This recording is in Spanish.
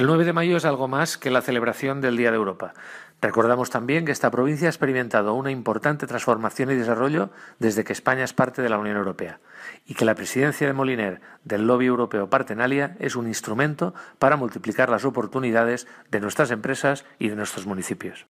El 9 de mayo es algo más que la celebración del Día de Europa. Recordamos también que esta provincia ha experimentado una importante transformación y desarrollo desde que España es parte de la Unión Europea y que la presidencia de Moliner del lobby europeo Partenalia es un instrumento para multiplicar las oportunidades de nuestras empresas y de nuestros municipios.